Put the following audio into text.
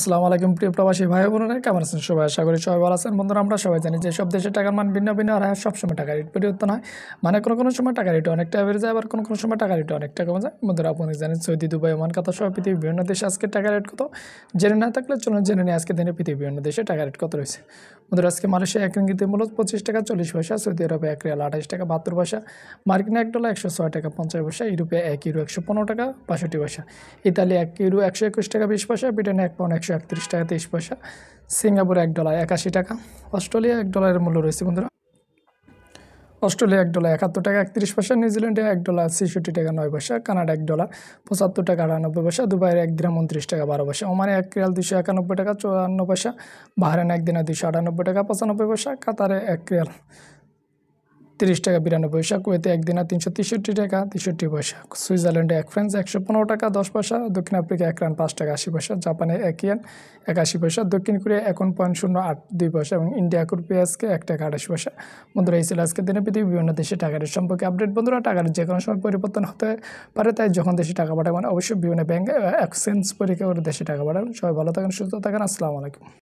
আসসালামু আলাইকুম প্রিয় প্রবাসী ভাই বোনেরা কেমন আছেন সবাই আশা করি সবাই ভালো আছেন বন্ধুরা আমরা সবাই জানি যে সব দেশে টাকার মান ভিন্ন ভিন্ন আর সবসময় টাকা রেট পরিবর্তন হয় মানে কোনো কোনো সময় টাকা রেট অনেকটা বেড়ে যায় আবার কোনো কোনো সময় টাকা রেট অনেকটা কমে যায় বন্ধুরা আপনি জানেন সৌদি দুবাই ওমান কথা সব পৃথিবীর বিভিন্ন দেশে আজকে টাকা রেট কত জেনে না থাকলে চলুন জেনে নিয়ে আজকে দিনে পৃথিবীর বিভিন্ন দেশে টাকা রেট কত রয়েছে বন্ধুরা আজকে মালয়েশিয়া এক রিঙ্গিতে মূলত পঁচিশ টাকা চল্লিশ পয়সা সৌদি আরবে এক রিয়াল আঠাশ টাকা বাহাত্তর পয়সা মার্কিন এক ডলার একশো ছয় টাকা পঞ্চাশ পয়সা ইউরোপে এক ইউরো একশো পনেরো টাকা বাষট্টি পয়সা ইতালি এক ইউরো একশো একুশ টাকা বিশ পয়সা ব্রিটেনে এক পাউন্ড একশো একশো একত্রিশ টাকা তেইশ পয়সা সিঙ্গাপুর এক ডলার একাশি টাকা অস্ট্রেলিয়া এক ডলারের মূল্য রয়েছে বন্ধুরা অস্ট্রেলিয়া এক ডলার একাত্তর টাকা একত্রিশ পয়সা নিউজিল্যান্ডে এক ডলার ছেষট্টি টাকা নয় পয়সা কানাডা এক ডলার পঁচাত্তর টাকা আটানব্বই পয়সা দুবাইয়ের এক দিনে উনত্রিশ টাকা বারো পয়সা ওমানে এক ক্রিয়াল দুশো একানব্বই টাকা চুয়ান্ন পয়সা বাহারেন এক দিনে দুশো আটানব্বই টাকা পঁচানব্বই পয়সা কাতারে এক ক্রিয়াল তিরিশ টাকা বিরানব্বই পয়সা কুয়েতে এক দিনার তিনশো তেষট্টি টাকা তেষট্টি পয়সা সুইজারল্যান্ডে এক ফ্রেন্স একশো পনেরো টাকা দশ পয়সা দক্ষিণ আফ্রিকা এক রান পাঁচ টাকা আশি পয়সা জাপানে এক ইয়ান একাশি পয়সা দক্ষিণ কোরিয়া এখন পয়েন্ট শূন্য আট দুই পয়সা এবং ইন্ডিয়া রুপি আজকে এক টাকা আঠাশ পয়সা বন্ধুরা এই ছিল আজকের দিনে পৃথিবীর বিভিন্ন দেশে টাকার সম্পর্কে আপডেট বন্ধুরা টাকার যে কোনো সময় পরিবর্তন হতে পারে তাই যখন দেশে টাকা পাঠাবেন অবশ্যই বিভিন্ন ব্যাংকে এক্সচেঞ্জ পরীক্ষা করে দেশে টাকা পাঠাবেন সবাই ভালো থাকেন সুস্থ থাকেন আসসালামু আলাইকুম